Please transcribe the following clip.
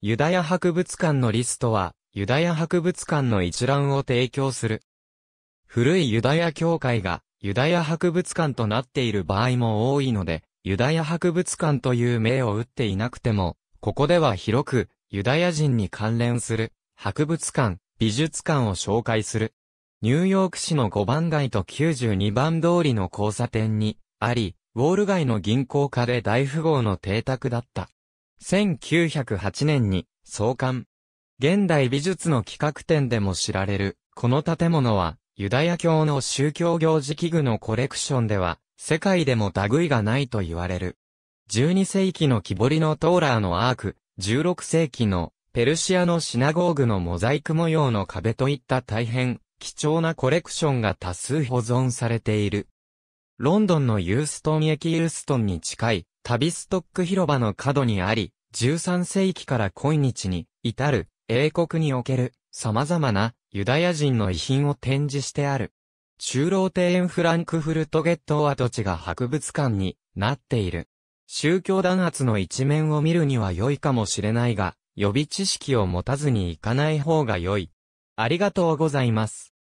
ユダヤ博物館のリストは、ユダヤ博物館の一覧を提供する。古いユダヤ教会がユダヤ博物館となっている場合も多いので、ユダヤ博物館という名を打っていなくても、ここでは広くユダヤ人に関連する博物館、美術館を紹介する。ニューヨーク市の5番街と92番通りの交差点にあり、ウォール街の銀行家で大富豪の邸宅だった。1908年に創刊。現代美術の企画展でも知られる、この建物は、ユダヤ教の宗教行事器具のコレクションでは、世界でも類がないと言われる。12世紀の木彫りのトーラーのアーク、16世紀のペルシアのシナゴーグのモザイク模様の壁といった大変貴重なコレクションが多数保存されている。ロンドンのユーストン駅ユーストンに近いタビストック広場の角にあり、13世紀から今日に至る英国における様々なユダヤ人の遺品を展示してある。中老庭園フランクフルトゲット跡地が博物館になっている。宗教弾圧の一面を見るには良いかもしれないが、予備知識を持たずに行かない方が良い。ありがとうございます。